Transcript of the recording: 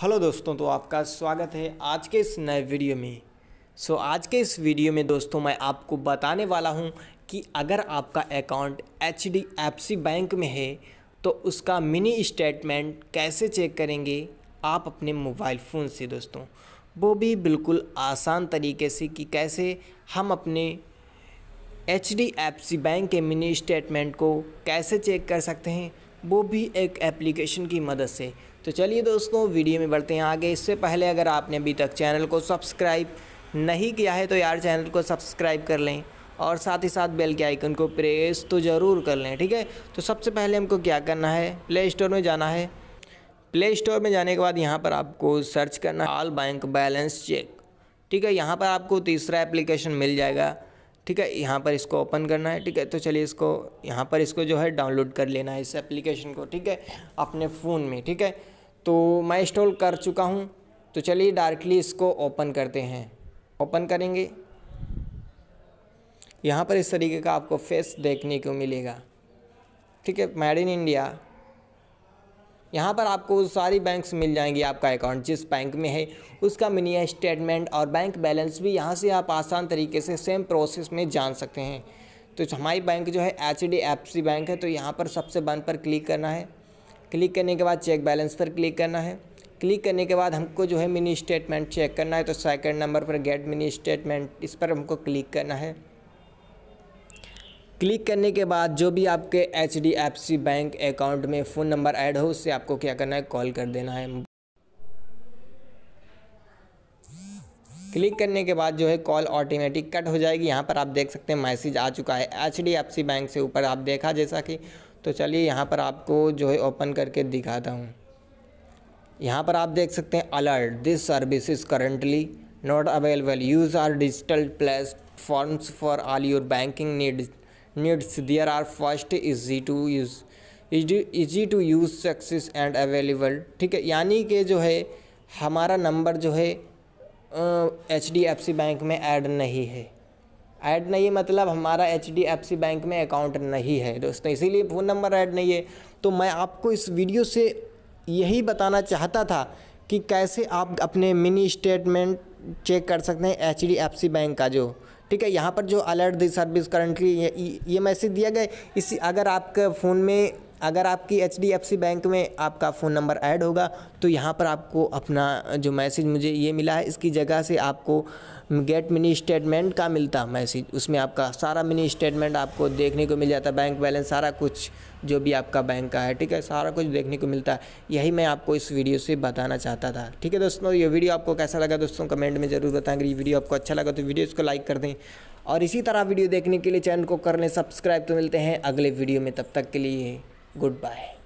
hello दोस्तों तो आपका स्वागत है आज के इस नए वीडियो में सो so, आज के इस वीडियो में दोस्तों मैं आपको बताने वाला हूं कि अगर आपका अकाउंट एच बैंक में है तो उसका मिनी स्टेटमेंट कैसे चेक करेंगे आप अपने मोबाइल फ़ोन से दोस्तों वो भी बिल्कुल आसान तरीके से कि कैसे हम अपने एच बैंक के मिनी स्टेटमेंट को कैसे चेक कर सकते हैं वो भी एक एप्लीकेशन की मदद से तो चलिए दोस्तों वीडियो में बढ़ते हैं आगे इससे पहले अगर आपने अभी तक चैनल को सब्सक्राइब नहीं किया है तो यार चैनल को सब्सक्राइब कर लें और साथ ही साथ बेल के आइकन को प्रेस तो ज़रूर कर लें ठीक है तो सबसे पहले हमको क्या करना है प्ले स्टोर में जाना है प्ले स्टोर में जाने के बाद यहाँ पर आपको सर्च करना है ऑल बैंक बैलेंस चेक ठीक है यहाँ पर आपको तीसरा एप्लीकेशन मिल जाएगा ठीक है यहाँ पर इसको ओपन करना है ठीक है तो चलिए इसको यहाँ पर इसको जो है डाउनलोड कर लेना है इस एप्लीकेशन को ठीक है अपने फ़ोन में ठीक है तो मैं इंस्टॉल कर चुका हूँ तो चलिए डायरेक्टली इसको ओपन करते हैं ओपन करेंगे यहाँ पर इस तरीके का आपको फेस देखने को मिलेगा ठीक है मेड इन इंडिया यहाँ पर आपको सारी बैंक्स मिल जाएंगी आपका अकाउंट जिस बैंक में है उसका मिनी स्टेटमेंट और बैंक बैलेंस भी यहाँ से आप आसान तरीके से सेम प्रोसेस में जान सकते हैं तो हमारी बैंक जो है H D F C bank है तो यहाँ पर सबसे बंद पर क्लिक करना है क्लिक करने के बाद चेक बैलेंस पर क्लिक करना है क्लिक करने के बाद हमको जो है मिनी स्टेटमेंट चेक करना है तो सेकंड नंबर पर गेट मिनी स्टेटमेंट इस पर हमको क्लिक करना है क्लिक करने के बाद जो भी आपके H D F C bank account में फ़ोन नंबर ऐड हो उससे आपको क्या करना है कॉल कर देना है क्लिक करने के बाद जो है कॉल ऑटोमेटिक कट हो जाएगी यहाँ पर आप देख सकते हैं मैसेज आ चुका है H D F C bank से ऊपर आप देखा जैसा कि तो चलिए यहाँ पर आपको जो है ओपन करके दिखाता हूँ यहाँ पर आप देख सकते हैं alert this service is currently not available use our digital platforms for all your banking needs needs there are first easy to use easy to use success and available ठीक है यानी कि जो है हमारा नंबर जो है H D F C bank में ऐड नहीं है ऐड मतलब नहीं है मतलब हमारा H D F C bank में अकाउंट नहीं है दोस्तों इसीलिए फ़ोन नंबर ऐड नहीं है तो मैं आपको इस वीडियो से यही बताना चाहता था कि कैसे आप अपने मिनी स्टेटमेंट चेक कर सकते हैं H D F C bank का जो ठीक है यहाँ पर जो अलर्ट दी सर्विस करंटली ये मैसेज दिया गया इसी अगर आपके फ़ोन में अगर आपकी एच बैंक में आपका फ़ोन नंबर ऐड होगा तो यहाँ पर आपको अपना जो मैसेज मुझे ये मिला है इसकी जगह से आपको गेट मिनी स्टेटमेंट का मिलता मैसेज उसमें आपका सारा मिनी स्टेटमेंट आपको देखने को मिल जाता है बैंक बैलेंस सारा कुछ जो भी आपका बैंक का है ठीक है सारा कुछ देखने को मिलता है यही मैं आपको इस वीडियो से बताना चाहता था ठीक है दोस्तों ये वीडियो आपको कैसा लगा दोस्तों कमेंट में ज़रूर बताएंगे अगर ये वीडियो आपको अच्छा लगा तो वीडियो इसको लाइक कर दें और इसी तरह वीडियो देखने के लिए चैनल को कर लें सब्सक्राइब तो मिलते हैं अगले वीडियो में तब तक के लिए गुड बाय